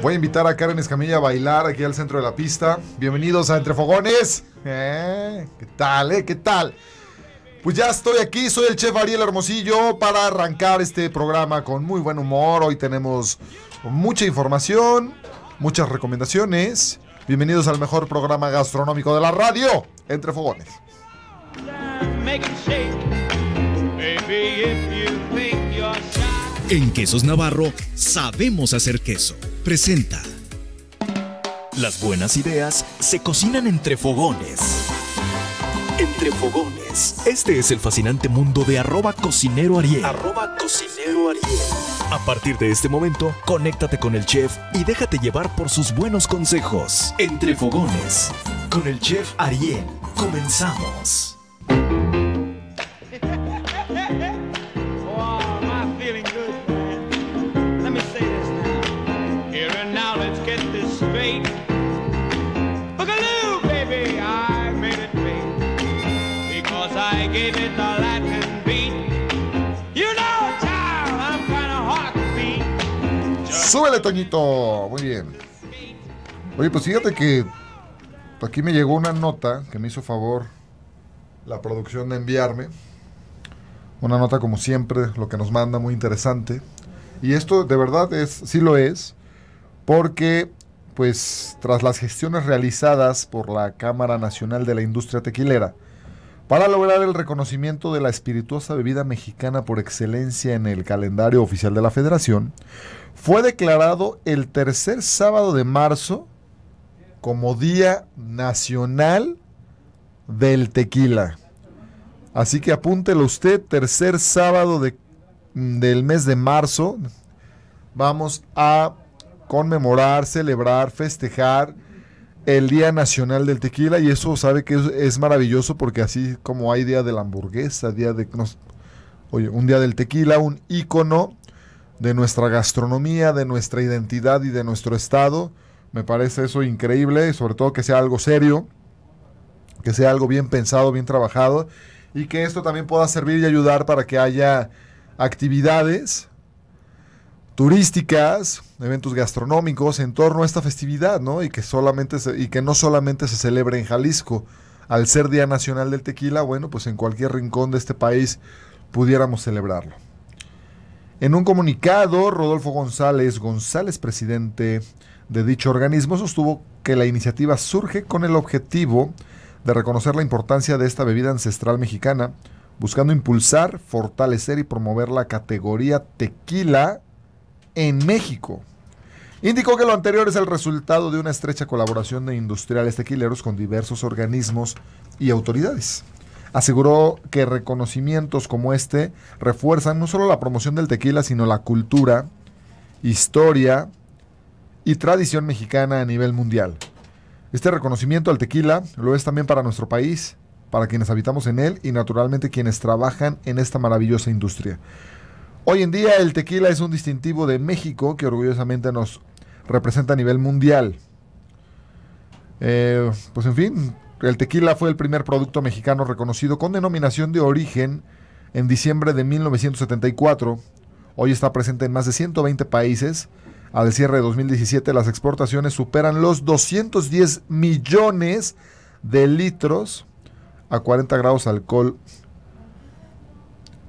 Voy a invitar a Karen Escamilla a bailar aquí al centro de la pista. Bienvenidos a Entre Fogones. Eh, ¿Qué tal, eh? ¿Qué tal? Pues ya estoy aquí, soy el chef Ariel Hermosillo para arrancar este programa con muy buen humor. Hoy tenemos mucha información, muchas recomendaciones. Bienvenidos al mejor programa gastronómico de la radio, Entre Fogones. En Quesos Navarro sabemos hacer queso presenta. Las buenas ideas se cocinan entre fogones. Entre fogones. Este es el fascinante mundo de arroba cocinero Ariel. Arroba cocinero Ariel. A partir de este momento, conéctate con el chef y déjate llevar por sus buenos consejos. Entre fogones. Con el chef Ariel. Comenzamos. Súbele, Toñito. Muy bien. Oye, pues fíjate que aquí me llegó una nota que me hizo favor la producción de enviarme. Una nota como siempre, lo que nos manda, muy interesante. Y esto de verdad es, sí lo es, porque pues tras las gestiones realizadas por la Cámara Nacional de la Industria Tequilera, para lograr el reconocimiento de la espirituosa bebida mexicana por excelencia en el calendario oficial de la Federación, fue declarado el tercer sábado de marzo como Día Nacional del Tequila. Así que apúntelo usted, tercer sábado mm, del mes de marzo, vamos a conmemorar, celebrar, festejar el Día Nacional del Tequila y eso sabe que es, maravilloso porque así como hay Día de la Hamburguesa, Día de... oye, un Día del Tequila, un ícono de nuestra gastronomía, de nuestra identidad y de nuestro estado. Me parece eso increíble, sobre todo que sea algo serio, que sea algo bien pensado, bien trabajado y que esto también pueda servir y ayudar para que haya actividades turísticas, eventos gastronómicos en torno a esta festividad, ¿no? Y que solamente y que no solamente se celebre en Jalisco. Al ser Día Nacional del Tequila, bueno, pues en cualquier rincón de este país pudiéramos celebrarlo. En un comunicado, Rodolfo González, González presidente de dicho organismo, sostuvo que la iniciativa surge con el objetivo de reconocer la importancia de esta bebida ancestral mexicana, buscando impulsar, fortalecer y promover la categoría tequila en México. Indicó que lo anterior es el resultado de una estrecha colaboración de industriales tequileros con diversos organismos y autoridades. Aseguró que reconocimientos como este refuerzan no solo la promoción del tequila, sino la cultura, historia y tradición mexicana a nivel mundial. Este reconocimiento al tequila lo es también para nuestro país, para quienes habitamos en él y naturalmente quienes trabajan en esta maravillosa industria. Hoy en día el tequila es un distintivo de México que orgullosamente nos representa a nivel mundial. Eh, pues en fin, el tequila fue el primer producto mexicano reconocido con denominación de origen en diciembre de 1974. Hoy está presente en más de 120 países. Al cierre de 2017 las exportaciones superan los 210 millones de litros a 40 grados alcohol.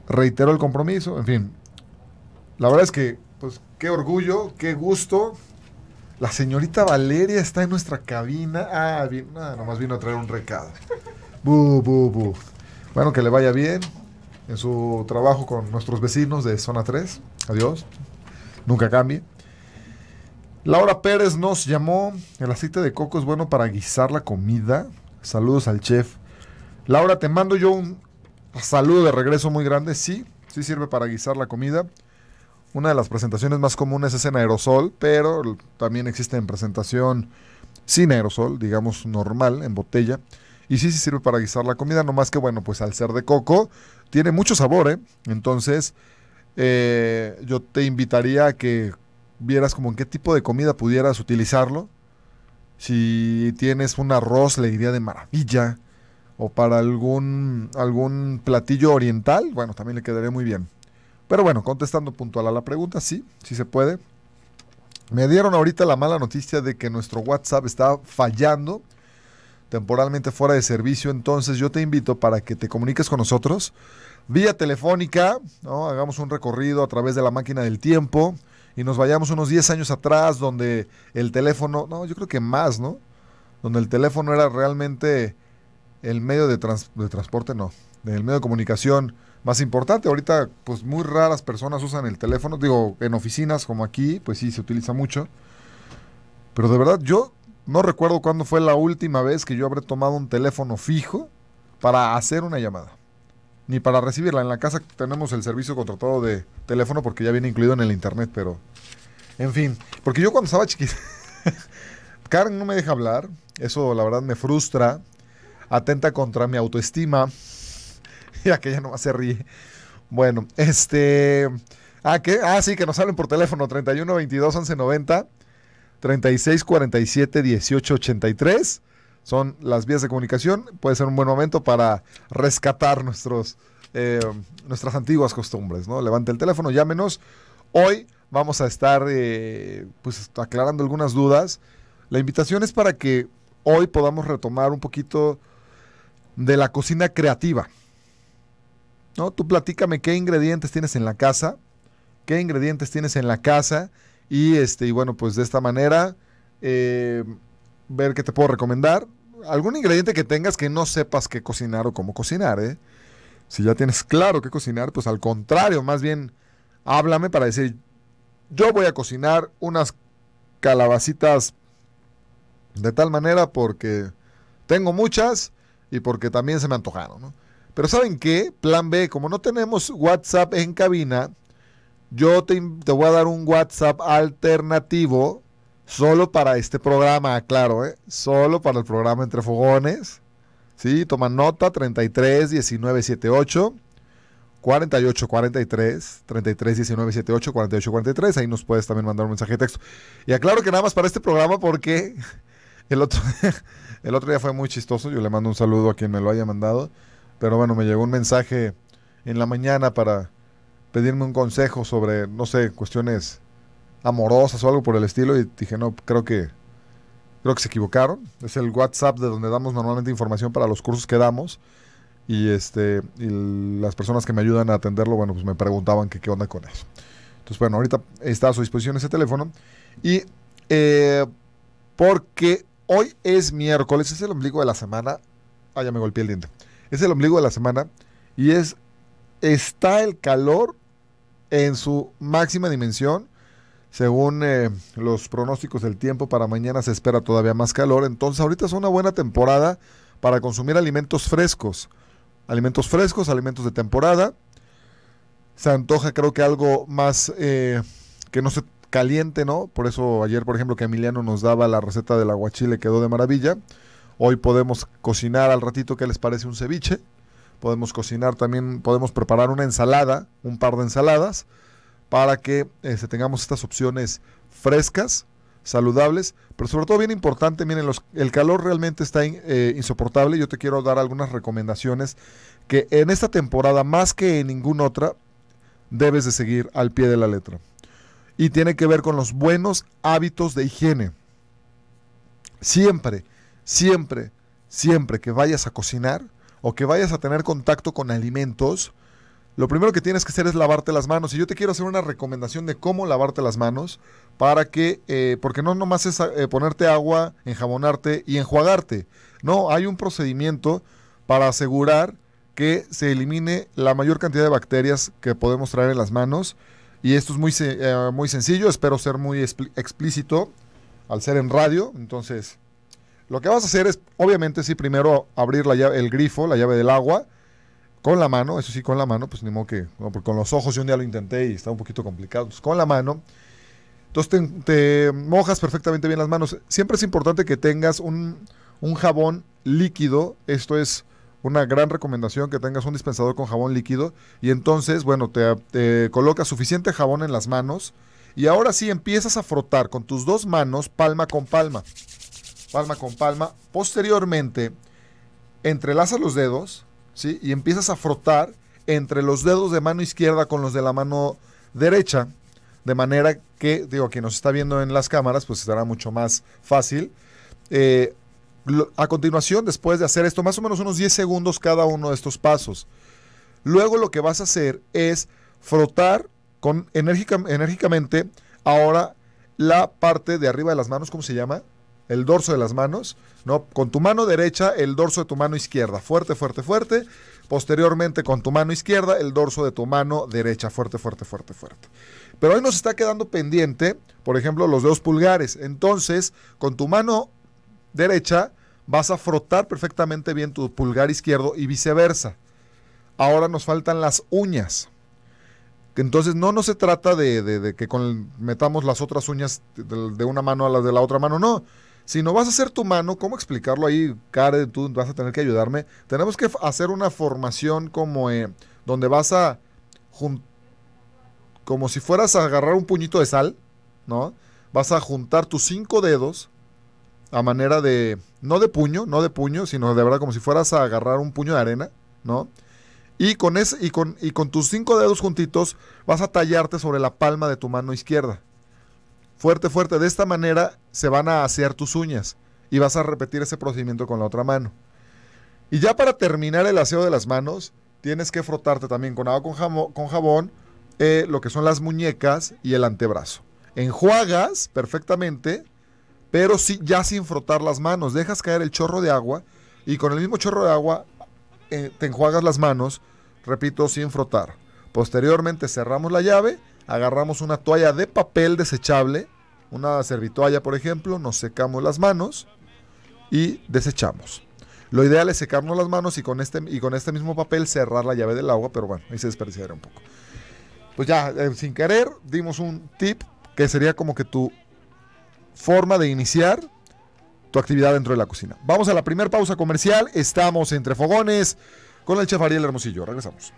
Reiteró el compromiso, en fin. La verdad es que, pues, qué orgullo, qué gusto. La señorita Valeria está en nuestra cabina. Ah, bien, ah, nomás vino a traer un recado. Bu, bu, bu. Bueno, que le vaya bien en su trabajo con nuestros vecinos de Zona 3. Adiós. Nunca cambie. Laura Pérez nos llamó. El aceite de coco es bueno para guisar la comida. Saludos al chef. Laura, te mando yo un saludo de regreso muy grande. Sí, sí sirve para guisar la comida. Una de las presentaciones más comunes es en aerosol, pero también existe en presentación sin aerosol, digamos normal, en botella. Y sí, sí sirve para guisar la comida, no más que bueno, pues al ser de coco, tiene mucho sabor, ¿eh? Entonces, eh, yo te invitaría a que vieras como en qué tipo de comida pudieras utilizarlo. Si tienes un arroz, le iría de maravilla. O para algún, algún platillo oriental, bueno, también le quedaría muy bien. Pero bueno, contestando puntual a la pregunta, sí, sí se puede. Me dieron ahorita la mala noticia de que nuestro WhatsApp está fallando, temporalmente fuera de servicio, entonces yo te invito para que te comuniques con nosotros vía telefónica, ¿no? hagamos un recorrido a través de la máquina del tiempo y nos vayamos unos 10 años atrás donde el teléfono, no, yo creo que más, ¿no? Donde el teléfono era realmente el medio de, de transporte, no, el medio de comunicación más importante. Ahorita, pues muy raras personas usan el teléfono. Digo, en oficinas como aquí, pues sí, se utiliza mucho. Pero de verdad, yo no recuerdo cuándo fue la última vez que yo habré tomado un teléfono fijo para hacer una llamada. Ni para recibirla. En la casa tenemos el servicio contratado de teléfono porque ya viene incluido en el internet, pero... En fin, porque yo cuando estaba chiquita... Karen no me deja hablar. Eso la verdad me frustra. Atenta contra mi autoestima. Y aquella nomás se ríe. Bueno, este. Ah, ah, sí, que nos hablen por teléfono 31 22 11 90 36 47 18 83. Son las vías de comunicación. Puede ser un buen momento para rescatar nuestros, eh, nuestras antiguas costumbres. ¿no? Levante el teléfono, llámenos. Hoy vamos a estar eh, pues, aclarando algunas dudas. La invitación es para que hoy podamos retomar un poquito de la cocina creativa. Tú platícame qué ingredientes tienes en la casa, qué ingredientes tienes en la casa y, este, y bueno, pues de esta manera eh, ver qué te puedo recomendar. Algún ingrediente que tengas que no sepas qué cocinar o cómo cocinar, ¿eh? Si ya tienes claro qué cocinar, pues al contrario, más bien háblame para decir, yo voy a cocinar unas calabacitas de tal manera porque tengo muchas y porque también se me antojaron, ¿no? Pero ¿saben qué? Plan B, como no tenemos WhatsApp en cabina, yo te, te voy a dar un WhatsApp alternativo solo para este programa, claro, ¿eh? solo para el programa Entre Fogones. Sí, toma nota 33 19 78 48 Ahí nos puedes también mandar un mensaje de texto. Y aclaro que nada más para este programa porque el otro, el otro día fue muy chistoso. Yo le mando un saludo a quien me lo haya mandado. Pero bueno, me llegó un mensaje en la mañana para pedirme un consejo sobre, no sé, cuestiones amorosas o algo por el estilo y dije, no, creo que creo que se equivocaron. Es el WhatsApp de donde damos normalmente información para los cursos que damos y este las personas que me ayudan a atenderlo, bueno, pues me preguntaban que qué onda con eso. Entonces, bueno, ahorita está a su disposición ese teléfono y eh, porque hoy es miércoles, es el ombligo de la semana. Ah, ya me golpeé el diente es el ombligo de la semana y es está el calor en su máxima dimensión. Según eh, los pronósticos del tiempo, para mañana se espera todavía más calor. Entonces ahorita es una buena temporada para consumir alimentos frescos. Alimentos frescos, alimentos de temporada. Se antoja creo que algo más eh, que no se caliente, ¿no? Por eso ayer, por ejemplo, que Emiliano nos daba la receta del aguachile, quedó de maravilla. Hoy podemos cocinar al ratito que les parece un ceviche. Podemos cocinar también, podemos preparar una ensalada, un par de ensaladas, para que este, tengamos estas opciones frescas, saludables, pero sobre todo bien importante, miren, el calor realmente está eh, insoportable. Yo te quiero dar algunas recomendaciones que en esta temporada, más que en ninguna otra, debes de seguir al pie de la letra. Y tiene que ver con los buenos hábitos de higiene. Siempre Siempre, siempre que vayas a cocinar o que vayas a tener contacto con alimentos, lo primero que tienes que hacer es lavarte las manos. Y yo te quiero hacer una recomendación de cómo lavarte las manos para que, eh, porque no nomás es eh, ponerte agua, enjabonarte y enjuagarte. No, hay un procedimiento para asegurar que se elimine la mayor cantidad de bacterias que podemos traer en las manos. Y esto es muy, eh, muy sencillo, espero ser muy explícito al ser en radio. Entonces, lo que vas a hacer es, obviamente, sí, primero abrir la el grifo, la llave del agua, con la mano, eso sí, con la mano, pues ni modo que, pues con los ojos yo un día lo intenté y está un poquito complicado, entonces pues con la mano. Entonces te, mojas perfectamente bien las manos. Siempre es importante que tengas un, jabón líquido. Esto es una gran recomendación, que tengas un dispensador con jabón líquido. Y entonces, bueno, te, te colocas suficiente jabón en las manos. Y ahora sí empiezas a frotar con tus dos manos, palma con palma palma con palma. Posteriormente, entrelazas los dedos, ¿sí? Y empiezas a frotar entre los dedos de mano izquierda con los de la mano derecha, de manera que, digo, quien nos está viendo en las cámaras, pues estará mucho más fácil. Eh, a continuación, después de hacer esto, más o menos unos 10 segundos cada uno de estos pasos. Luego lo que vas a hacer es frotar con, enérgicamente ahora la parte de arriba de las manos, ¿cómo se llama? el dorso de las manos, ¿no? Con tu mano derecha, el dorso de tu mano izquierda, fuerte, fuerte, fuerte. Posteriormente, con tu mano izquierda, el dorso de tu mano derecha, fuerte, fuerte, fuerte, fuerte. Pero hoy nos está quedando pendiente, por ejemplo, los dedos pulgares. Entonces, con tu mano derecha, vas a frotar perfectamente bien tu pulgar izquierdo y viceversa. Ahora nos faltan las uñas. Entonces no, no se trata de, que con, metamos las otras uñas de, de, una mano a las de la otra mano, no. Si no vas a hacer tu mano, ¿cómo explicarlo ahí, Karen? Tú vas a tener que ayudarme. Tenemos que hacer una formación como eh, donde vas a... Como si fueras a agarrar un puñito de sal, ¿no? Vas a juntar tus cinco dedos a manera de... No de puño, no de puño, sino de verdad como si fueras a agarrar un puño de arena, ¿no? Y con, ese, y, con, y con tus cinco dedos juntitos vas a tallarte sobre la palma de tu mano izquierda fuerte, fuerte. De esta manera se van a asear tus uñas y vas a repetir ese procedimiento con la otra mano. Y ya para terminar el aseo de las manos, tienes que frotarte también con agua con, con jabón eh, lo que son las muñecas y el antebrazo. Enjuagas perfectamente, pero ya sin frotar las manos. Dejas caer el chorro de agua y con el mismo chorro de agua eh, te enjuagas las manos, repito, sin frotar. Posteriormente cerramos la llave agarramos una toalla de papel desechable, una servitoalla por ejemplo, nos secamos las manos y desechamos. Lo ideal es secarnos las manos y con este, y con este mismo papel cerrar la llave del agua, pero bueno, ahí se desperdiciará un poco. Pues ya, eh, sin querer, dimos un tip que sería como que tu forma de iniciar tu actividad dentro de la cocina. Vamos a la primera pausa comercial, estamos entre fogones con el chef Ariel Hermosillo, regresamos.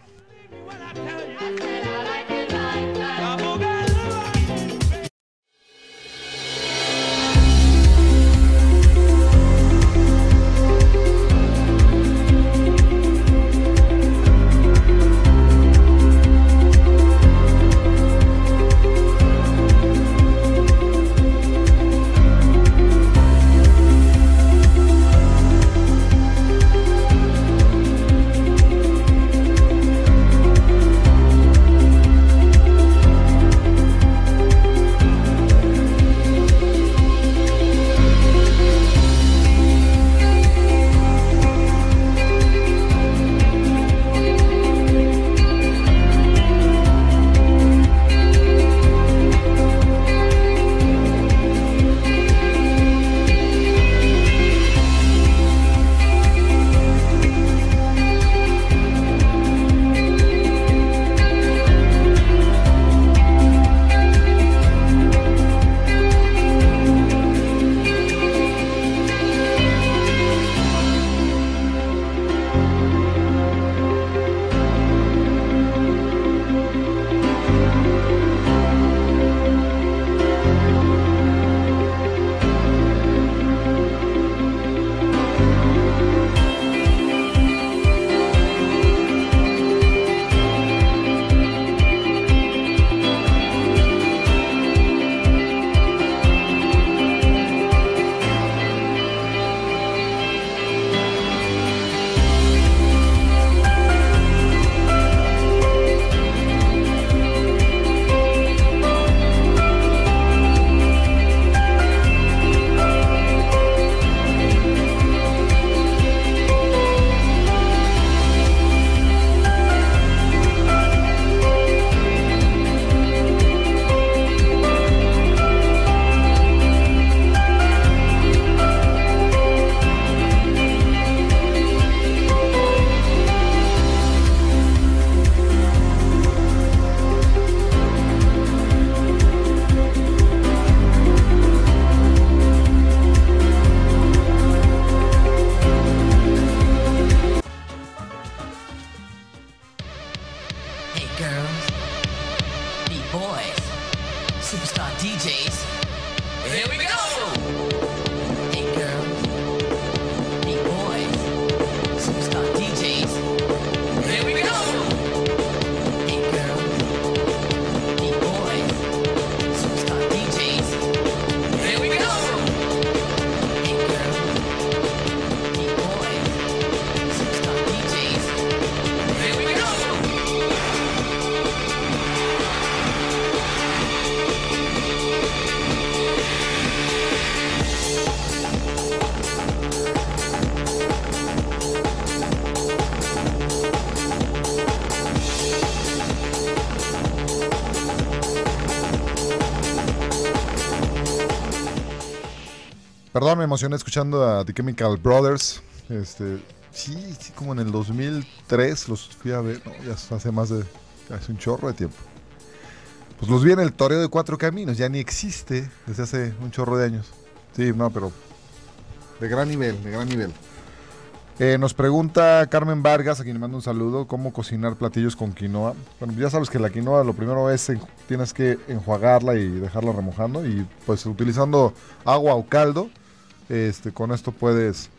Perdón, me emocioné escuchando a The Chemical Brothers. Este, sí, sí, como en el 2003 los fui a ver, no, ya hace más de, hace un chorro de tiempo. Pues los vi en el Toreo de Cuatro Caminos, ya ni existe desde hace un chorro de años. Sí, no, pero de gran nivel, de gran nivel. Eh, nos pregunta Carmen Vargas, a quien le mando un saludo, cómo cocinar platillos con quinoa. Bueno, ya sabes que la quinoa lo primero es tienes que enjuagarla y dejarla remojando y pues utilizando agua o caldo este, con esto puedes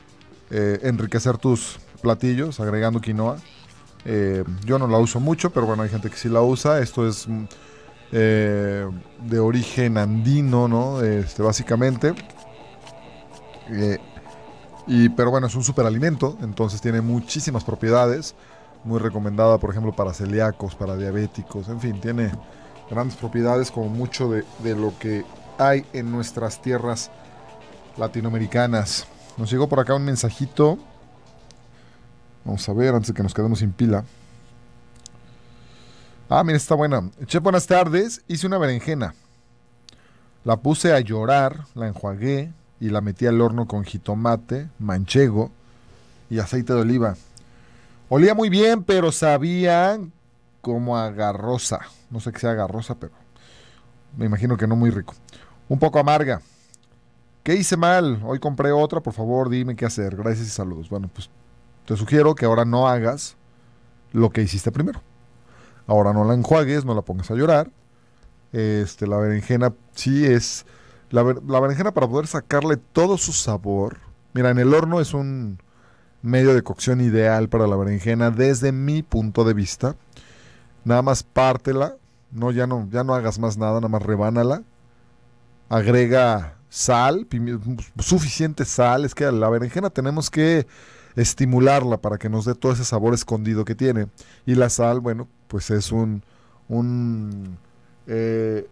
eh, enriquecer tus platillos agregando quinoa. Eh, yo no la uso mucho, pero bueno, hay gente que sí la usa. Esto es mm, eh, de origen andino, ¿no? Este, básicamente. y, pero bueno, es un superalimento, entonces tiene muchísimas propiedades. Muy recomendada, por ejemplo, para celíacos, para diabéticos, en fin, tiene grandes propiedades como mucho de lo que hay en nuestras tierras latinoamericanas. Nos llegó por acá un mensajito. Vamos a ver, antes que nos quedemos sin pila. Ah, mira, está buena. Che, buenas tardes. Hice una berenjena. La puse a llorar, la enjuagué y la metí al horno con jitomate, manchego y aceite de oliva. Olía muy bien, pero sabía como agarrosa No sé qué sea agarrosa pero me imagino que no muy rico. Un poco amarga. ¿Qué hice mal? Hoy compré otra, por favor, dime qué hacer. Gracias y saludos. Bueno, pues te sugiero que ahora no hagas lo que hiciste primero. Ahora no la enjuagues, no la pongas a llorar. Este, la berenjena sí es. La, berenjena para poder sacarle todo su sabor. Mira, en el horno es un medio de cocción ideal para la berenjena desde mi punto de vista. Nada más pártela. No, ya no, ya no hagas más nada, nada más rebánala. Agrega sal, suficiente sal, es que la berenjena tenemos que estimularla para que nos dé todo ese sabor escondido que tiene. Y la sal, bueno, pues es un, un eh,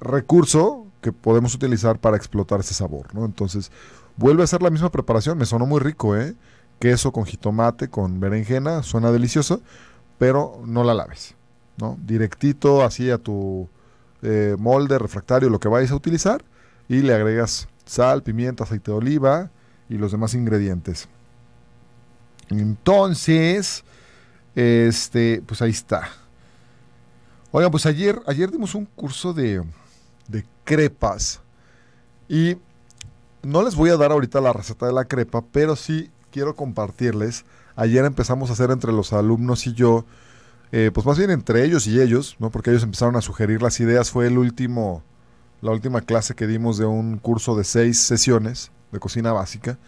recurso que podemos utilizar para explotar ese sabor, ¿no? Entonces, vuelve a hacer la misma preparación, me sonó muy rico, ¿eh? Queso con jitomate, con berenjena, suena delicioso, pero no la laves, ¿no? Directito así a tu eh, molde refractario, lo que vayas a utilizar, y le agregas sal, pimienta, aceite de oliva y los demás ingredientes. Entonces, este, pues ahí está. Oigan, pues ayer, ayer dimos un curso de, de crepas y no les voy a dar ahorita la receta de la crepa, pero sí quiero compartirles. Ayer empezamos a hacer entre los alumnos y yo, eh, pues más bien entre ellos y ellos, ¿no? Porque ellos empezaron a sugerir las ideas. Fue el último, la última clase que dimos de un curso de seis sesiones de cocina básica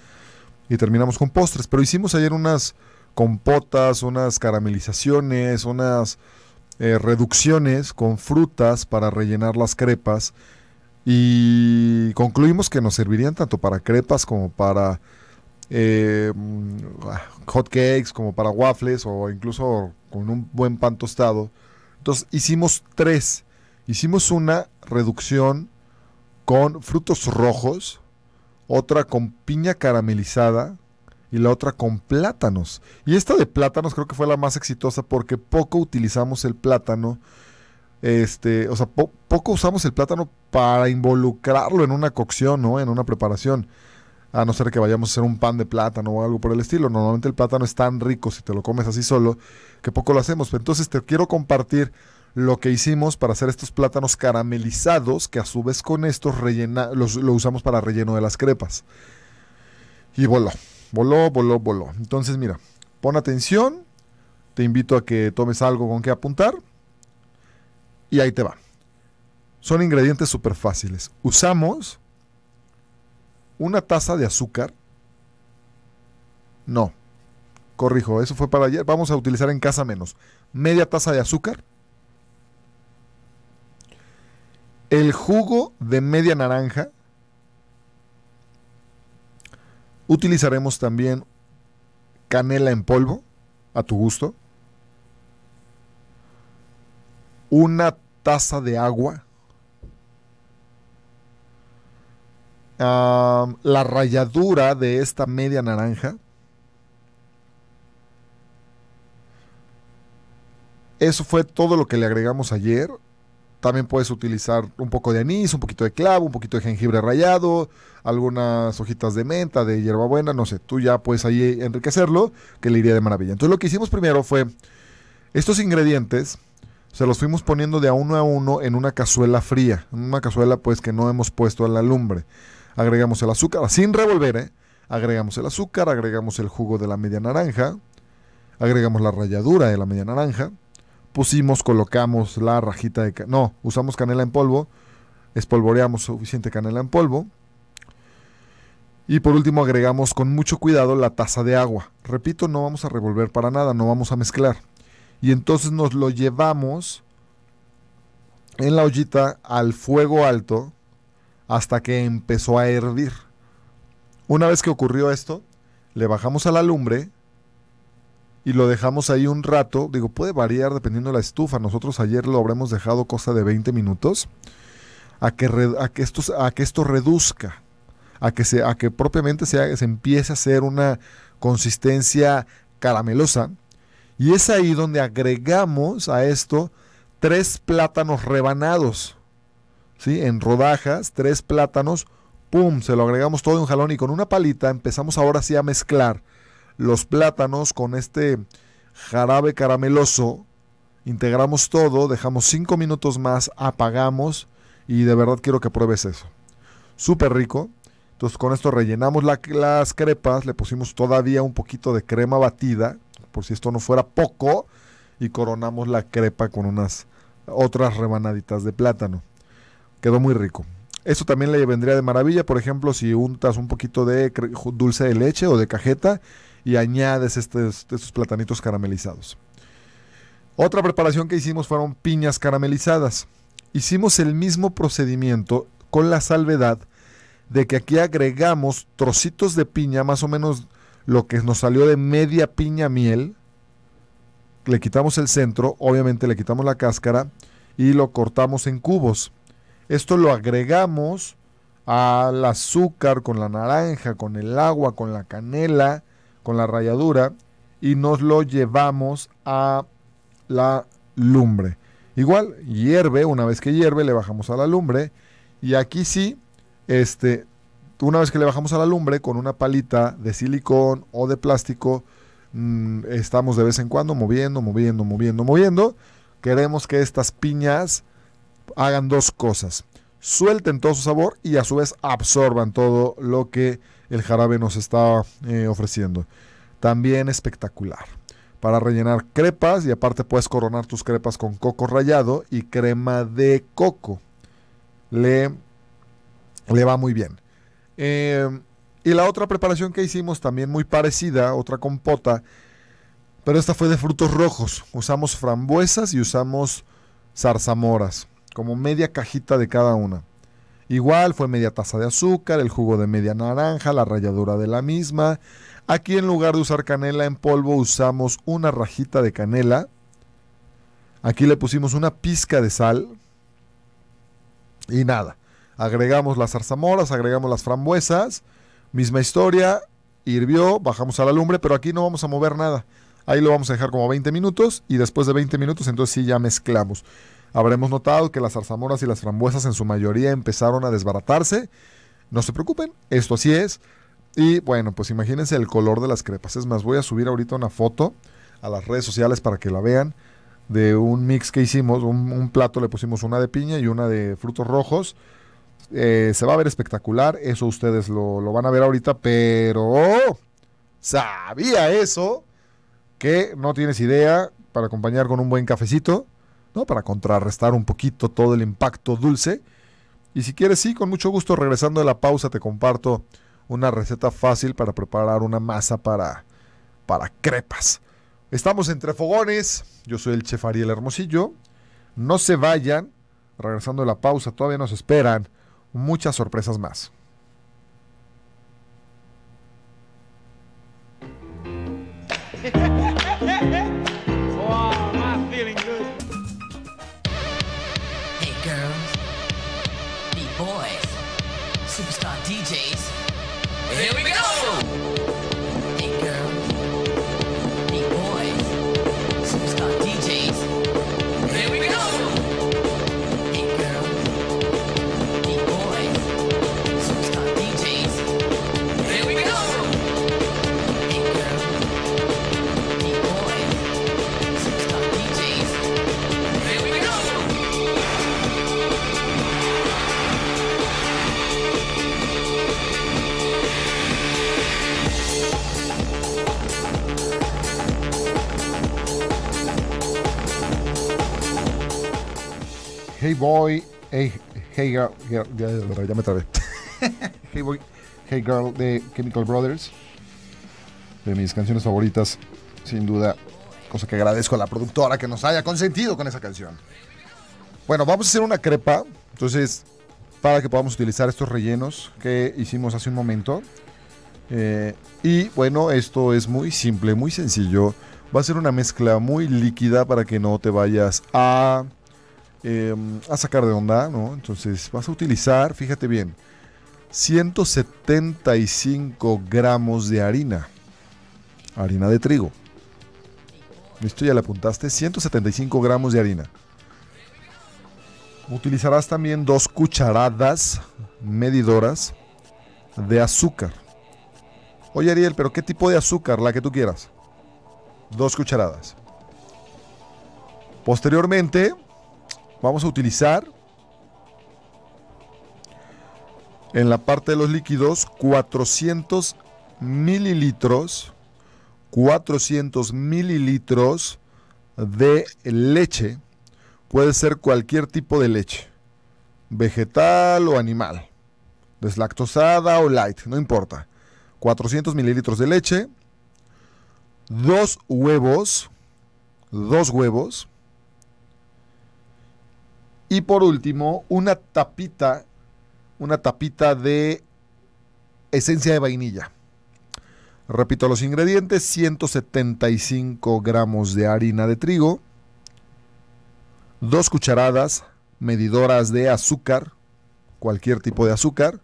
y terminamos con postres. Pero hicimos ayer unas compotas, unas caramelizaciones, unas eh, reducciones con frutas para rellenar las crepas y concluimos que nos servirían tanto para crepas como para eh, mm, hot cakes, como para waffles o incluso con un buen pan tostado. Entonces hicimos tres Hicimos una reducción con frutos rojos, otra con piña caramelizada y la otra con plátanos. Y esta de plátanos creo que fue la más exitosa porque poco utilizamos el plátano. Este, o sea, poco usamos el plátano para involucrarlo en una cocción, ¿no? En una preparación. A no ser que vayamos a hacer un pan de plátano o algo por el estilo. Normalmente el plátano es tan rico si te lo comes así solo que poco lo hacemos. Entonces te quiero compartir lo que hicimos para hacer estos plátanos caramelizados, que a su vez con estos los, lo usamos para relleno de las crepas. Y voló, voló, voló, voló. Entonces mira, pon atención, te invito a que tomes algo con que apuntar y ahí te va. Son ingredientes súper fáciles. Usamos una taza de azúcar. No, corrijo, eso fue para ayer. Vamos a utilizar en casa menos. Media taza de azúcar el jugo de media naranja. Utilizaremos también canela en polvo, a tu gusto. Una taza de agua. la ralladura de esta media naranja. Eso fue todo lo que le agregamos ayer. También puedes utilizar un poco de anís, un poquito de clavo, un poquito de jengibre rallado, algunas hojitas de menta, de hierbabuena, no sé. Tú ya puedes ahí enriquecerlo, que le iría de maravilla. Entonces lo que hicimos primero fue estos ingredientes se los fuimos poniendo de a uno a uno en una cazuela fría, en una cazuela pues que no hemos puesto a la lumbre. Agregamos el azúcar, sin revolver, ¿eh? agregamos el azúcar, agregamos el jugo de la media naranja, agregamos la ralladura de la media naranja, pusimos, colocamos la rajita de... No, usamos canela en polvo, espolvoreamos suficiente canela en polvo. Y por último agregamos con mucho cuidado la taza de agua. Repito, no vamos a revolver para nada, no vamos a mezclar. Y entonces nos lo llevamos en la ollita al fuego alto hasta que empezó a hervir. Una vez que ocurrió esto, le bajamos a la lumbre y lo dejamos ahí un rato. Digo, puede variar dependiendo de la estufa. Nosotros ayer lo habremos dejado cosa de 20 minutos a que, a que, esto, a que esto reduzca, a que, se, a que propiamente se, se empiece a hacer una consistencia caramelosa. Y es ahí donde agregamos a esto tres plátanos rebanados, ¿sí? En rodajas, tres plátanos, ¡pum! Se lo agregamos todo en un jalón y con una palita empezamos ahora sí a mezclar los plátanos con este jarabe carameloso, integramos todo, dejamos 5 minutos más, apagamos y de verdad quiero que pruebes eso. Súper rico. Entonces con esto rellenamos las crepas, le pusimos todavía un poquito de crema batida, por si esto no fuera poco, y coronamos la crepa con unas otras rebanaditas de plátano. Quedó muy rico. esto también le vendría de maravilla, por ejemplo, si untas un poquito de dulce de leche o de cajeta y añades estos, platanitos caramelizados. Otra preparación que hicimos fueron piñas caramelizadas. Hicimos el mismo procedimiento con la salvedad de que aquí agregamos trocitos de piña, más o menos lo que nos salió de media piña miel. Le quitamos el centro, obviamente le quitamos la cáscara y lo cortamos en cubos. Esto lo agregamos al azúcar con la naranja, con el agua, con la canela con la rayadura y nos lo llevamos a la lumbre. Igual, hierve, una vez que hierve le bajamos a la lumbre y aquí sí, este, una vez que le bajamos a la lumbre con una palita de silicón o de plástico, mm, estamos de vez en cuando moviendo, moviendo, moviendo, moviendo. Queremos que estas piñas hagan dos cosas. Suelten todo su sabor y a su vez absorban todo lo que el jarabe nos está eh, ofreciendo. También espectacular. Para rellenar crepas y aparte puedes coronar tus crepas con coco rallado y crema de coco. Le, le va muy bien. Eh, y la otra preparación que hicimos también muy parecida, otra compota, pero esta fue de frutos rojos. Usamos frambuesas y usamos zarzamoras, como media cajita de cada una. Igual fue media taza de azúcar, el jugo de media naranja, la ralladura de la misma. Aquí en lugar de usar canela en polvo usamos una rajita de canela. Aquí le pusimos una pizca de sal. Y nada, agregamos las zarzamoras, agregamos las frambuesas. Misma historia, hirvió, bajamos a la lumbre, pero aquí no vamos a mover nada. Ahí lo vamos a dejar como 20 minutos y después de 20 minutos entonces sí ya mezclamos. Habremos notado que las zarzamoras y las frambuesas en su mayoría empezaron a desbaratarse. No se preocupen, esto así es. Y bueno, pues imagínense el color de las crepas. Es más, voy a subir ahorita una foto a las redes sociales para que la vean de un mix que hicimos. Un, plato le pusimos una de piña y una de frutos rojos. Eh, se va a ver espectacular, eso ustedes lo, lo van a ver ahorita, pero sabía eso que no tienes idea para acompañar con un buen cafecito para contrarrestar un poquito todo el impacto dulce. Y si quieres, sí, con mucho gusto, regresando de la pausa, te comparto una receta fácil para preparar una masa para, para crepas. Estamos entre fogones. Yo soy el chef Ariel Hermosillo. No se vayan. Regresando de la pausa, todavía nos esperan muchas sorpresas más. Hey Boy, Hey, Girl, ya me trabé. hey Hey Girl de Chemical Brothers, de mis canciones favoritas, sin duda, cosa que agradezco a la productora que nos haya consentido con esa canción. Bueno, vamos a hacer una crepa, entonces, para que podamos utilizar estos rellenos que hicimos hace un momento. Eh, y bueno, esto es muy simple, muy sencillo. Va a ser una mezcla muy líquida para que no te vayas a Em, a sacar de onda, ¿no? Entonces vas a utilizar, fíjate bien, 175 gramos de harina, harina de trigo. Listo, ya le apuntaste, 175 gramos de harina. Utilizarás también dos cucharadas medidoras de azúcar. Oye Ariel, pero ¿qué tipo de azúcar? La que tú quieras. Dos cucharadas. Posteriormente, vamos a utilizar en la parte de los líquidos 400 mililitros 400 mililitros de leche puede ser cualquier tipo de leche vegetal o animal deslactosada o light no importa 400 mililitros de leche dos huevos dos huevos y por último, una tapita, una tapita de esencia de vainilla. Repito los ingredientes, 175 gramos de harina de trigo, dos cucharadas medidoras de azúcar, cualquier tipo de azúcar.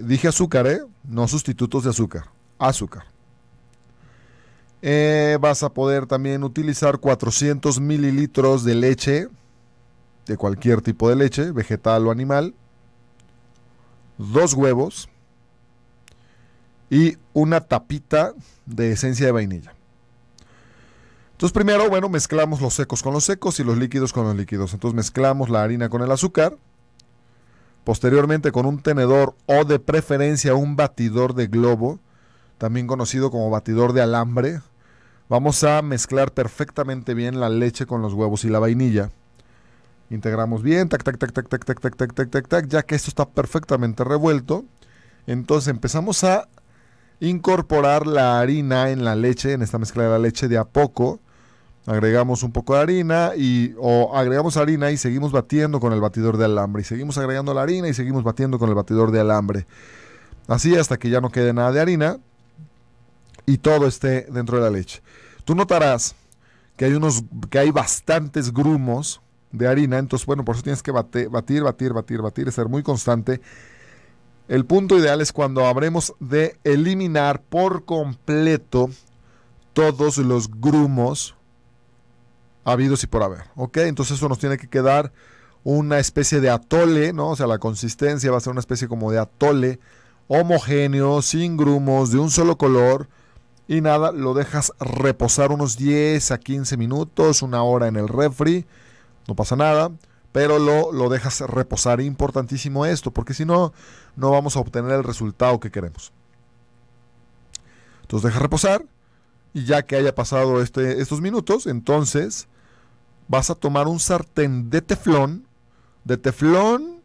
Dije azúcar, ¿eh? No sustitutos de azúcar, azúcar. Eh, vas a poder también utilizar 400 mililitros de leche, de cualquier tipo de leche, vegetal o animal, dos huevos y una tapita de esencia de vainilla. Entonces primero, bueno, mezclamos los secos con los secos y los líquidos con los líquidos. Entonces mezclamos la harina con el azúcar. Posteriormente con un tenedor o de preferencia un batidor de globo, también conocido como batidor de alambre, Vamos a mezclar perfectamente bien la leche con los huevos y la vainilla. Integramos bien, tac, tac, tac, tac, tac, tac, tac, tac, tac, tac, tac, ya que esto está perfectamente revuelto. Entonces empezamos a incorporar la harina en la leche, en esta mezcla de la leche de a poco. Agregamos un poco de harina y o agregamos harina y seguimos batiendo con el batidor de alambre y seguimos agregando la harina y seguimos batiendo con el batidor de alambre. Así hasta que ya no quede nada de harina y todo esté dentro de la leche. Tú notarás que hay unos, que hay bastantes grumos de harina, entonces bueno, por eso tienes que batir, batir, batir, batir, ser muy constante. El punto ideal es cuando habremos de eliminar por completo todos los grumos habidos y por haber, ¿ok? Entonces eso nos tiene que quedar una especie de atole, ¿no? O sea, la consistencia va a ser una especie como de atole homogéneo, sin grumos, de un solo color, y nada, lo dejas reposar unos 10 a 15 minutos, una hora en el refri, no pasa nada, pero lo, dejas reposar. Importantísimo esto, porque si no, no vamos a obtener el resultado que queremos. Entonces dejas reposar y ya que haya pasado este, estos minutos, entonces vas a tomar un sartén de teflón, de teflón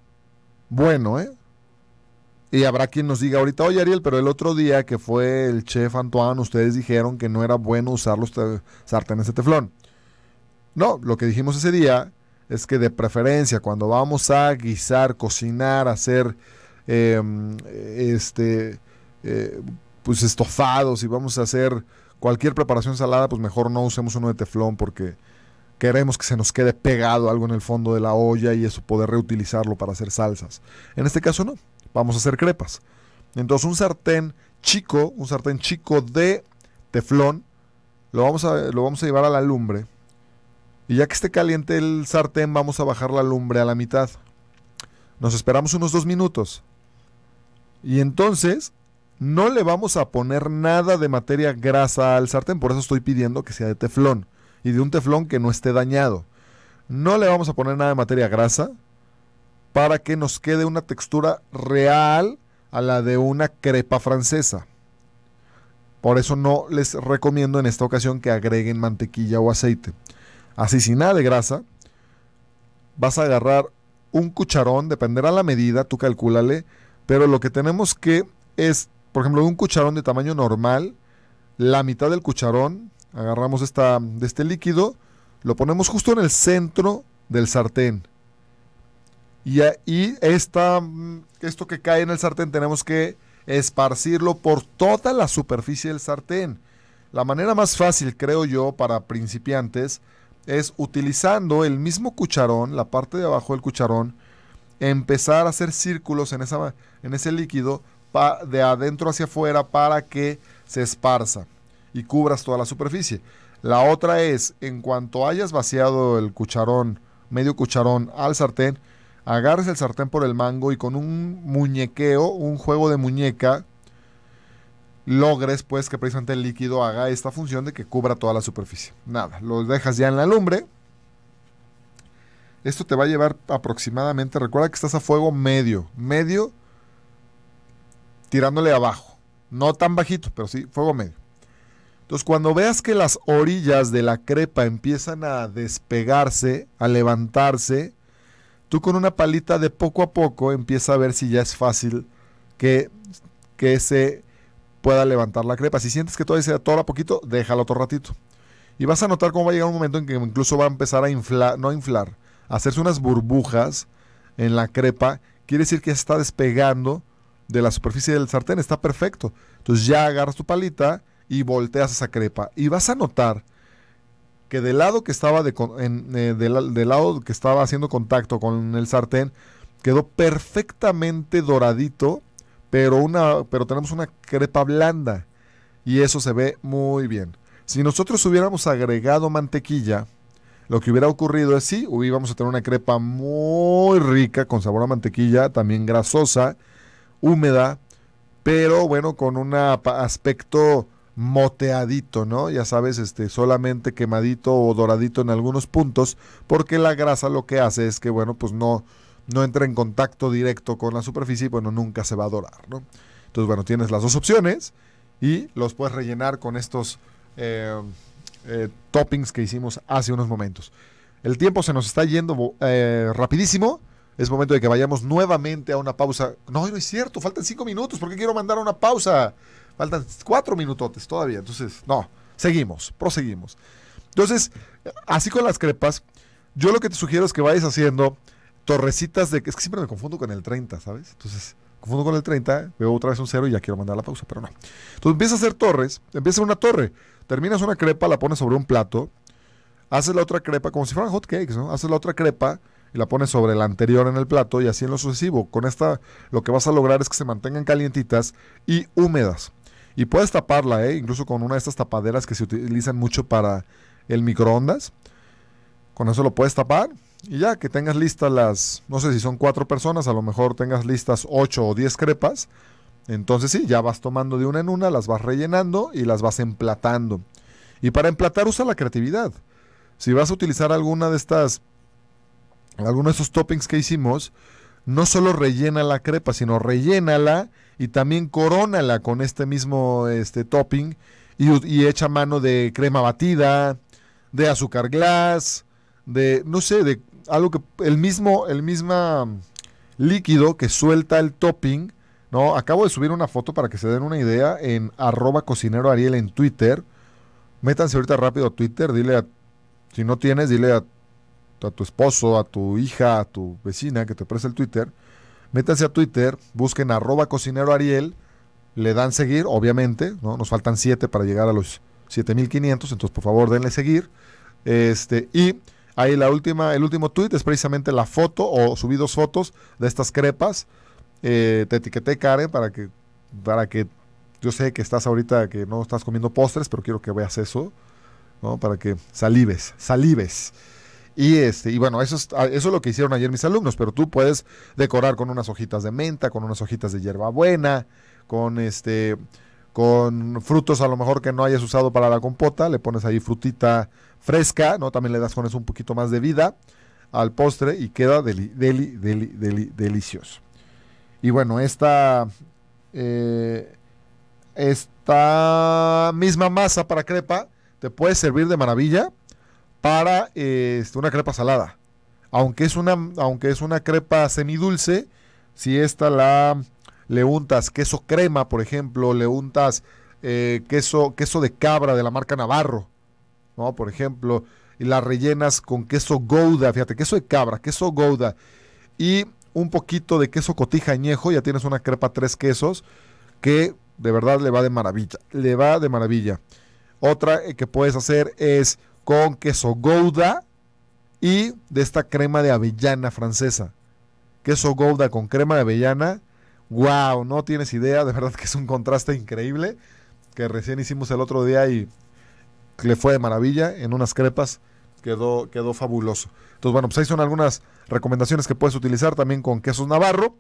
bueno, ¿eh? Y habrá quien nos diga ahorita, oye Ariel, pero el otro día que fue el chef Antoine, ustedes dijeron que no era bueno usar los sartenes de teflón. No, lo que dijimos ese día es que de preferencia cuando vamos a guisar, cocinar, hacer em, este, eh, pues estofados y vamos a hacer cualquier preparación salada, pues mejor no usemos uno de teflón porque queremos que se nos quede pegado algo en el fondo de la olla y eso poder reutilizarlo para hacer salsas. En este caso no vamos a hacer crepas. Entonces un sartén chico, un sartén chico de teflón, lo vamos a, lo vamos a llevar a la lumbre. Y ya que esté caliente el sartén, vamos a bajar la lumbre a la mitad. Nos esperamos unos dos minutos. Y entonces no le vamos a poner nada de materia grasa al sartén, por eso estoy pidiendo que sea de teflón y de un teflón que no esté dañado. No le vamos a poner nada de materia grasa, para que nos quede una textura real a la de una crepa francesa. Por eso no les recomiendo en esta ocasión que agreguen mantequilla o aceite. Así sin nada de grasa, vas a agarrar un cucharón, dependerá la medida, tú calculale, pero lo que tenemos que es, por ejemplo, un cucharón de tamaño normal, la mitad del cucharón, agarramos esta, de este líquido, lo ponemos justo en el centro del sartén y, esta, esto que cae en el sartén tenemos que esparcirlo por toda la superficie del sartén. La manera más fácil, creo yo, para principiantes es utilizando el mismo cucharón, la parte de abajo del cucharón, empezar a hacer círculos en, esa, en ese líquido de adentro hacia afuera para que se esparza y cubras toda la superficie. La otra es, en cuanto hayas vaciado el cucharón, medio cucharón al sartén, agarres el sartén por el mango y con un muñequeo, un juego de muñeca, logres pues que precisamente el líquido haga esta función de que cubra toda la superficie. Nada, lo dejas ya en la lumbre. Esto te va a llevar aproximadamente, recuerda que estás a fuego medio, medio tirándole abajo. No tan bajito, pero sí, fuego medio. Entonces, cuando veas que las orillas de la crepa empiezan a despegarse, a levantarse, tú con una palita de poco a poco empieza a ver si ya es fácil que, que se pueda levantar la crepa. Si sientes que todavía se a poquito, déjalo otro ratito. Y vas a notar cómo va a llegar un momento en que incluso va a empezar a inflar, no a inflar, a hacerse unas burbujas en la crepa. Quiere decir que está despegando de la superficie del sartén, está perfecto. Entonces ya agarras tu palita y volteas esa crepa. Y vas a notar que del lado que estaba eh, del, lado que estaba haciendo contacto con el sartén quedó perfectamente doradito, pero una pero tenemos una crepa blanda y eso se ve muy bien. Si nosotros hubiéramos agregado mantequilla, lo que hubiera ocurrido es sí, íbamos a tener una crepa muy rica con sabor a mantequilla, también grasosa, húmeda, pero bueno, con un aspecto moteadito, ¿no? Ya sabes, este, solamente quemadito o doradito en algunos puntos, porque la grasa lo que hace es que, bueno, pues no, no entra en contacto directo con la superficie y, bueno, nunca se va a dorar, ¿no? Entonces, bueno, tienes las dos opciones y los puedes rellenar con estos eh, eh, toppings que hicimos hace unos momentos. El tiempo se nos está yendo eh, rapidísimo. Es momento de que vayamos nuevamente a una pausa. No, no es cierto, faltan cinco minutos. ¿Por qué quiero mandar una pausa? Faltan cuatro minutotes todavía. Entonces, no, seguimos, proseguimos. Entonces, así con las crepas, yo lo que te sugiero es que vayas haciendo torrecitas de... Es que siempre me confundo con el 30, ¿sabes? Entonces, confundo con el 30, veo otra vez un cero y ya quiero mandar la pausa, pero no. Entonces empieza a hacer torres, empieza una torre, terminas una crepa, la pones sobre un plato, haces la otra crepa, como si fueran hot cakes, ¿no? Haces la otra crepa y la pones sobre la anterior en el plato y así en lo sucesivo. Con esta lo que vas a lograr es que se mantengan calientitas y húmedas. Y puedes taparla, ¿eh? incluso con una de estas tapaderas que se utilizan mucho para el microondas. Con eso lo puedes tapar. Y ya que tengas listas las, no sé si son cuatro personas, a lo mejor tengas listas ocho o diez crepas. Entonces sí, ya vas tomando de una en una, las vas rellenando y las vas emplatando. Y para emplatar usa la creatividad. Si vas a utilizar alguna de estas, alguno de estos toppings que hicimos, no solo rellena la crepa, sino rellénala y también corónala con este mismo este, topping y, y echa mano de crema batida, de azúcar glass, de, no sé, de algo que el mismo, el misma líquido que suelta el topping, ¿no? Acabo de subir una foto para que se den una idea en arroba cocinero Ariel en Twitter. Métanse ahorita rápido a Twitter, dile a, si no tienes, dile a, a tu esposo, a tu hija, a tu vecina que te preste el Twitter métanse a Twitter, busquen arroba cocinero Ariel, le dan seguir, obviamente, ¿no? Nos faltan 7 para llegar a los 7500, entonces por favor denle seguir. Este, y ahí la última, el último tweet es precisamente la foto o subí dos fotos de estas crepas. Eh, te etiqueté, Karen, para que, para que yo sé que estás ahorita que no estás comiendo postres, pero quiero que veas eso, ¿no? Para que salives, salives. Y este, y bueno, eso es, ah, eso es lo que hicieron ayer mis alumnos, pero tú puedes decorar con unas hojitas de menta, con unas hojitas de hierbabuena, con este con frutos a lo mejor que no hayas usado para la compota, le pones ahí frutita fresca, ¿no? También le das con eso un poquito más de vida al postre y queda deli, delicioso. Y bueno, esta, eh, esta misma masa para crepa te puede servir de maravilla para este, una crepa salada. Aunque es una, aunque es una crepa semidulce, si esta la le untas queso crema, por ejemplo, le untas eh, queso, queso de cabra de la marca Navarro, ¿no? Por ejemplo, y la rellenas con queso gouda, fíjate, queso de cabra, queso gouda, y un poquito de queso cotija añejo, ya tienes una crepa tres quesos, que de verdad le va de maravilla, le va de maravilla. Otra eh, que puedes hacer es con queso gouda y de esta crema de avellana francesa. Queso gouda con crema de avellana. ¡Wow! No tienes idea, de verdad que es un contraste increíble que recién hicimos el otro día y le fue de maravilla en unas crepas. Quedó, quedó fabuloso. Entonces, bueno, pues ahí son algunas recomendaciones que puedes utilizar también con quesos navarro,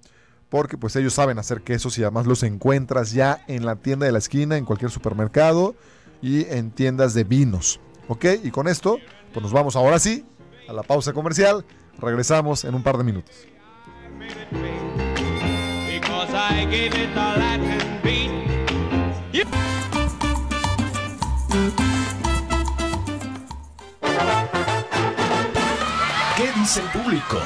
porque pues ellos saben hacer quesos y además los encuentras ya en la tienda de la esquina, en cualquier supermercado y en tiendas de vinos. ¿Ok? Y con esto, pues nos vamos ahora sí a la pausa comercial. Regresamos en un par de minutos. ¿Qué dice el público?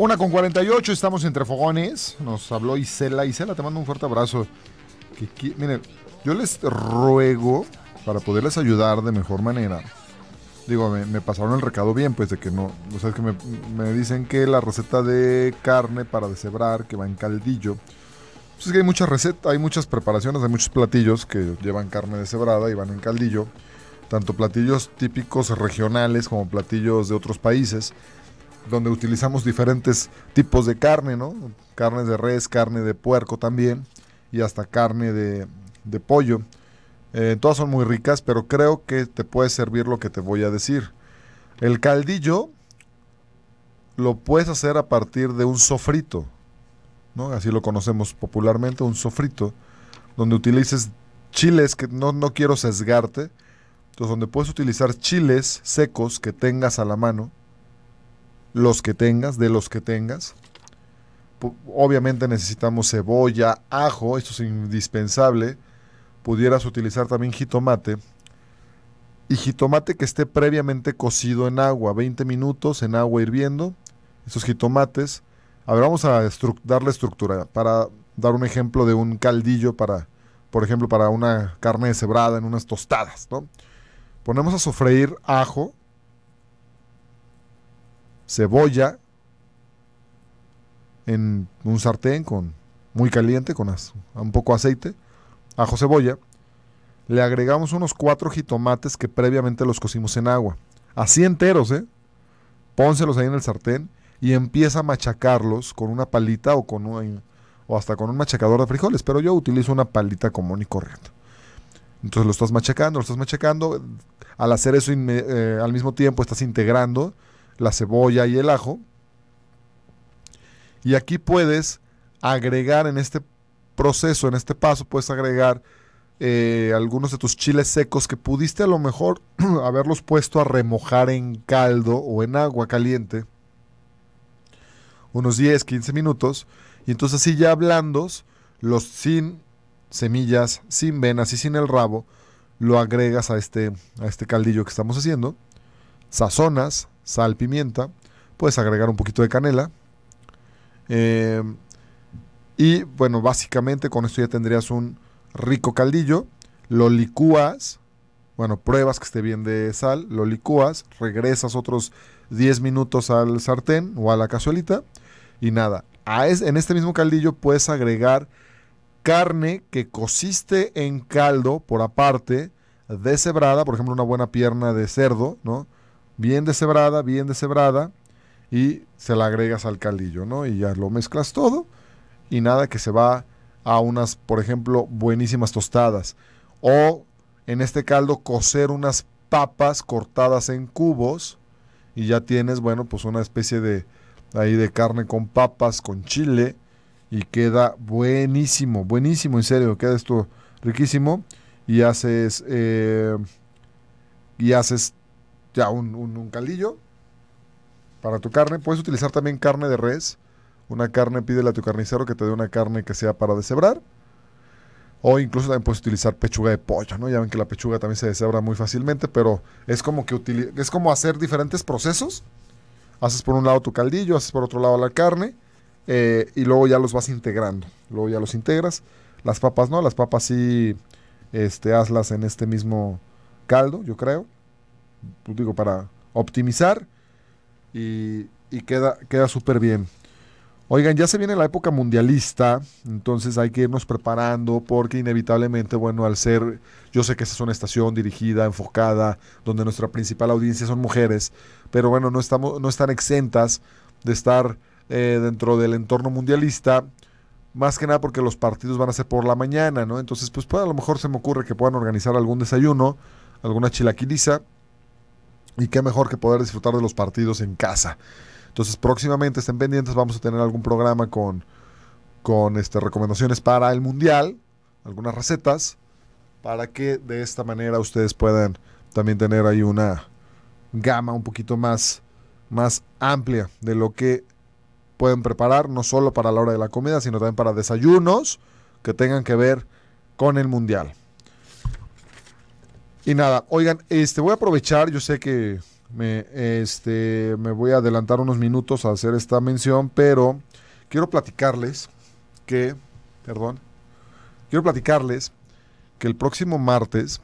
Una con 48, estamos entre fogones. Nos habló Isela. Isela, te mando un fuerte abrazo. Que, yo les ruego, para poderles ayudar de mejor manera, digo, me, pasaron el recado bien, pues de que no, o sea, que me, dicen que la receta de carne para deshebrar, que va en caldillo, pues es que hay muchas recetas, hay muchas preparaciones, hay muchos platillos que llevan carne deshebrada y van en caldillo, tanto platillos típicos regionales como platillos de otros países donde utilizamos diferentes tipos de carne, ¿no? Carne de res, carne de puerco también y hasta carne de, pollo. Eh, todas son muy ricas, pero creo que te puede servir lo que te voy a decir. El caldillo lo puedes hacer a partir de un sofrito, Así lo conocemos popularmente, un sofrito, donde utilices chiles, que no, no quiero sesgarte, entonces donde puedes utilizar chiles secos que tengas a la mano, los que tengas, de los que tengas. Obviamente necesitamos cebolla, ajo, esto es indispensable. Pudieras utilizar también jitomate. Y jitomate que esté previamente cocido en agua, 20 minutos en agua hirviendo. Estos jitomates. A ver, vamos a darle estructura. Para dar un ejemplo de un caldillo para, por ejemplo, para una carne cebrada, en unas tostadas, ¿no? Ponemos a sofreír ajo, cebolla en un sartén con muy caliente, con un poco aceite, ajo cebolla. Le agregamos unos cuatro jitomates que previamente los cocimos en agua. Así enteros, ¿eh? Pónselos ahí en el sartén y empieza a machacarlos con una palita o, con un, o hasta con un machacador de frijoles, pero yo utilizo una palita común y corriente. Entonces lo estás machacando, lo estás machacando. Al hacer eso eh, al mismo tiempo estás integrando la cebolla y el ajo. Y aquí puedes agregar en este proceso, en este paso, puedes agregar eh, algunos de tus chiles secos que pudiste a lo mejor haberlos puesto a remojar en caldo o en agua caliente unos 10, 15 minutos. Y entonces así ya blandos, los sin semillas, sin venas y sin el rabo, lo agregas a este, a este caldillo que estamos haciendo. Sazonas, sal, pimienta. Puedes agregar un poquito de canela. Eh, y bueno, básicamente con esto ya tendrías un rico caldillo. Lo licúas. Bueno, pruebas que esté bien de sal. Lo licúas. Regresas otros 10 minutos al sartén o a la cazuelita. Y nada. en este mismo caldillo puedes agregar carne que cociste en caldo por aparte, deshebrada, por ejemplo, una buena pierna de cerdo, ¿no? bien deshebrada, bien deshebrada, y se la agregas al caldillo, ¿no? Y ya lo mezclas todo y nada que se va a unas, por ejemplo, buenísimas tostadas. O en este caldo cocer unas papas cortadas en cubos y ya tienes, bueno, pues una especie de ahí de carne con papas, con chile y queda buenísimo, buenísimo, en serio, queda esto riquísimo y haces eh, y haces ya un, un, caldillo para tu carne. Puedes utilizar también carne de res. Una carne, pídele a tu carnicero que te dé una carne que sea para deshebrar. O incluso también puedes utilizar pechuga de pollo, ¿no? Ya ven que la pechuga también se deshebra muy fácilmente, pero es como que es como hacer diferentes procesos. Haces por un lado tu caldillo, haces por otro lado la carne, eh, y luego ya los vas integrando. Luego ya los integras. Las papas no, las papas sí este, hazlas en este mismo caldo, yo creo. Pues, digo, para optimizar y, queda, queda súper bien. Oigan, ya se viene la época mundialista, entonces hay que irnos preparando porque inevitablemente, bueno, al ser, yo sé que esta es una estación dirigida, enfocada, donde nuestra principal audiencia son mujeres, pero bueno, no, estamos, no están exentas de estar eh, dentro del entorno mundialista, más que nada porque los partidos van a ser por la mañana, ¿no? Entonces, pues, pues a lo mejor se me ocurre que puedan organizar algún desayuno, alguna chilaquiliza, y qué mejor que poder disfrutar de los partidos en casa. Entonces próximamente estén pendientes, vamos a tener algún programa con, con este, recomendaciones para el Mundial, algunas recetas, para que de esta manera ustedes puedan también tener ahí una gama un poquito más, más amplia de lo que pueden preparar, no solo para la hora de la comida, sino también para desayunos que tengan que ver con el Mundial. Y nada, oigan, este voy a aprovechar, yo sé que me, este, me voy a adelantar unos minutos a hacer esta mención, pero quiero platicarles que, perdón, quiero platicarles que el próximo martes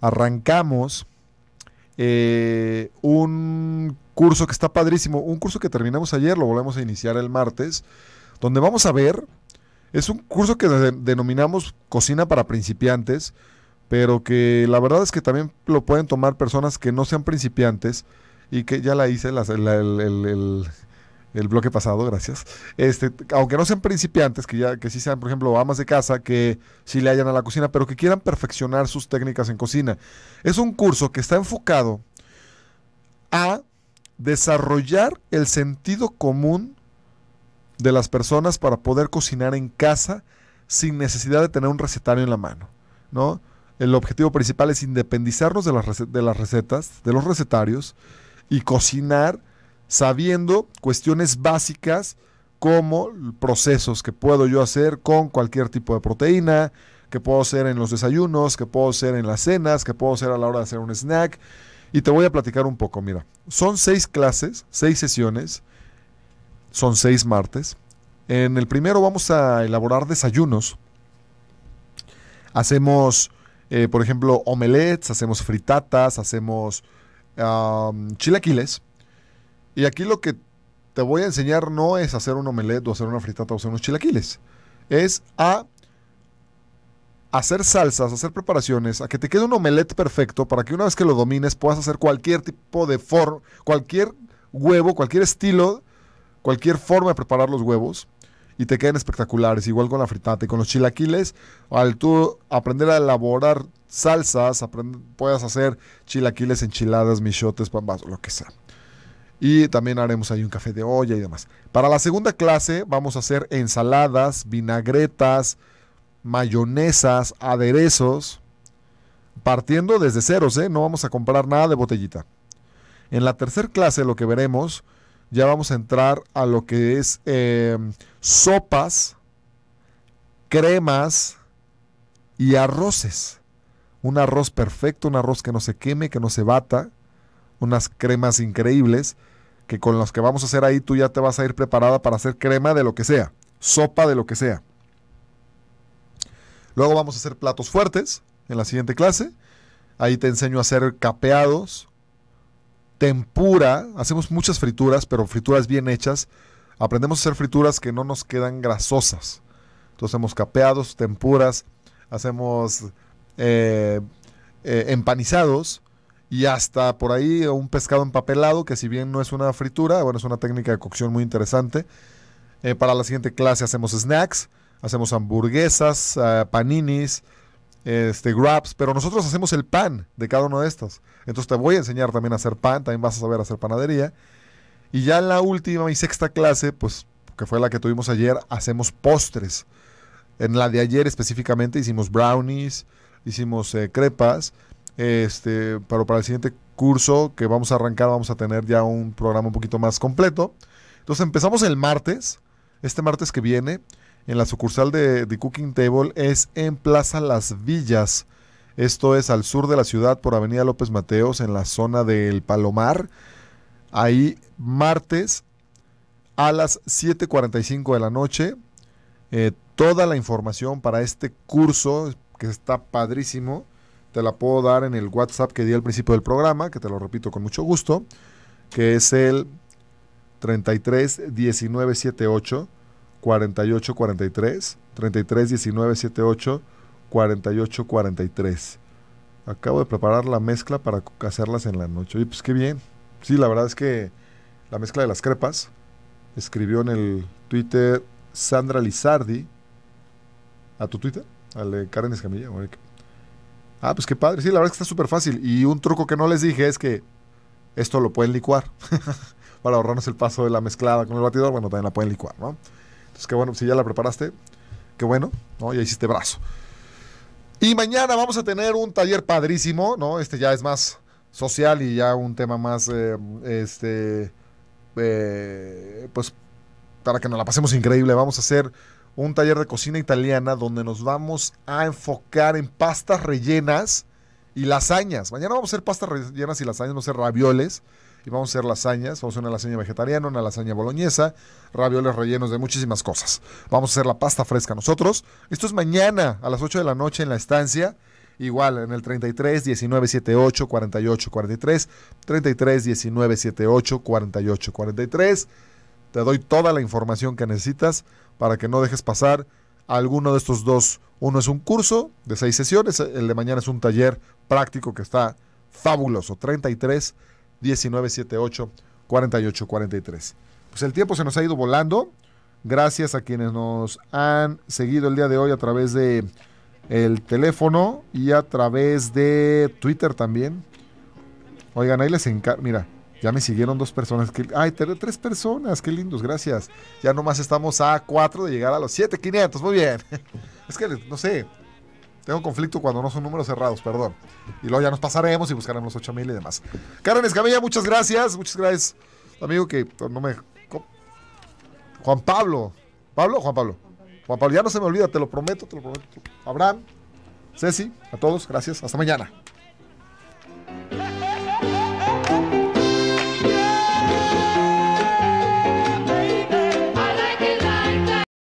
arrancamos eh, un curso que está padrísimo, un curso que terminamos ayer, lo volvemos a iniciar el martes, donde vamos a ver, es un curso que denominamos Cocina para principiantes, pero que la verdad es que también lo pueden tomar personas que no sean principiantes y que ya la hice el, bloque pasado, gracias. Este, aunque no sean principiantes, que ya que sí sean, por ejemplo, amas de casa, que sí le hayan a la cocina, pero que quieran perfeccionar sus técnicas en cocina. Es un curso que está enfocado a desarrollar el sentido común de las personas para poder cocinar en casa sin necesidad de tener un recetario en la mano, ¿no? El objetivo principal es independizarnos de las, recetas, de los recetarios, y cocinar sabiendo cuestiones básicas como procesos que puedo yo hacer con cualquier tipo de proteína, que puedo hacer en los desayunos, que puedo hacer en las cenas, que puedo hacer a la hora de hacer un snack. Y te voy a platicar un poco, mira. Son seis clases, seis sesiones, son seis martes. En el primero vamos a elaborar desayunos. Hacemos eh, por ejemplo, omelets, hacemos fritatas, hacemos chilaquiles. Y aquí lo que te voy a enseñar no es hacer un omelet o hacer una fritata o hacer unos chilaquiles. Es a hacer salsas, hacer preparaciones, a que te quede un omelet perfecto para que una vez que lo domines puedas hacer cualquier tipo de forma, cualquier huevo, cualquier estilo, cualquier forma de preparar los huevos y te quedan espectaculares, igual con la fritata y con los chilaquiles, al tú aprender a elaborar salsas, puedas hacer chilaquiles, enchiladas, michotes, pambas, lo que sea. Y también haremos ahí un café de olla y demás. Para la segunda clase vamos a hacer ensaladas, vinagretas, mayonesas, aderezos, partiendo desde ceros, ¿eh? no vamos a comprar nada de botellita. En la tercera clase lo que veremos ya vamos a entrar a lo que es em, sopas, cremas y arroces. Un arroz perfecto, un arroz que no se queme, que no se bata, unas cremas increíbles, que con las que vamos a hacer ahí tú ya te vas a ir preparada para hacer crema de lo que sea, sopa de lo que sea. Luego vamos a hacer platos fuertes en la siguiente clase. Ahí te enseño a hacer capeados, tempura, hacemos muchas frituras, pero frituras bien hechas. Aprendemos a hacer frituras que no nos quedan grasosas. Entonces hacemos capeados, tempuras, hacemos eh, eh, empanizados y hasta por ahí un pescado empapelado, que si bien no es una fritura, bueno, es una técnica de cocción muy interesante. Eh, para la siguiente clase hacemos snacks, hacemos hamburguesas, paninis, este, pero nosotros hacemos el pan de cada uno de estos. Entonces te voy a enseñar también a hacer pan, también vas a saber hacer panadería. Y ya en la última y sexta clase, pues que fue la que tuvimos ayer, hacemos postres. En la de ayer específicamente hicimos brownies, hicimos eh, crepas. Este, pero para el siguiente curso que vamos a arrancar vamos a tener ya un programa un poquito más completo. Entonces empezamos el martes, este martes que viene, en la sucursal de, de Cooking Table es en Plaza Las Villas. Esto es al sur de la ciudad por Avenida López Mateos en la zona del Palomar. Ahí martes a las 7.45 de la noche. Eh, toda la información para este curso que está padrísimo. Te la puedo dar en el WhatsApp que di al principio del programa, que te lo repito con mucho gusto, que es el 33 19 78 48 43 33 19 78 4843. Acabo de preparar la mezcla para hacerlas en la noche. Y pues qué bien. Sí, la verdad es que la mezcla de las crepas escribió en el Twitter Sandra Lizardi. ¿A tu Twitter? Al de Karen Escamilla. Ah, pues qué padre. Sí, la verdad es que está súper fácil. Y un truco que no les dije es que esto lo pueden licuar. para ahorrarnos el paso de la mezclada con el batidor, bueno, también la pueden licuar, ¿no? Entonces, qué bueno, si ya la preparaste, qué bueno, ¿no? Ya hiciste brazo. Y mañana vamos a tener un taller padrísimo, ¿no? Este ya es más social y ya un tema más, eh, este, eh, pues, para que nos la pasemos increíble. Vamos a hacer un taller de cocina italiana donde nos vamos a enfocar en pastas rellenas y lasañas. Mañana vamos a hacer pastas rellenas y lasañas, no a hacer ravioles y vamos a hacer lasañas. Vamos a hacer una lasaña vegetariana, una lasaña boloñesa, ravioles rellenos de muchísimas cosas. Vamos a hacer la pasta fresca nosotros. Esto es mañana a las 8 de la noche en la estancia. Igual en el 33 19 78 48 43. 33 19 78 48 43. Te doy toda la información que necesitas para que no dejes pasar alguno de estos dos. Uno es un curso de seis sesiones, el de mañana es un taller práctico que está fabuloso. 33 1978 4843. Pues el tiempo se nos ha ido volando. Gracias a quienes nos han seguido el día de hoy a través de el teléfono y a través de Twitter también. Oigan, ahí les encargo. Mira, ya me siguieron dos personas. ay, tres personas. Qué lindos, gracias. Ya nomás estamos a cuatro de llegar a los 7500. Muy bien. Es que, no sé, tengo conflicto cuando no son números cerrados, perdón. Y luego ya nos pasaremos y buscaremos los 8000 y demás. Karen Escamilla, muchas gracias. Muchas gracias, amigo, que no me. Juan Pablo. ¿Pablo? Juan Pablo. Juan Pablo, ya no se me olvida, te lo prometo, te lo prometo. Abraham, Ceci, a todos, gracias. Hasta mañana.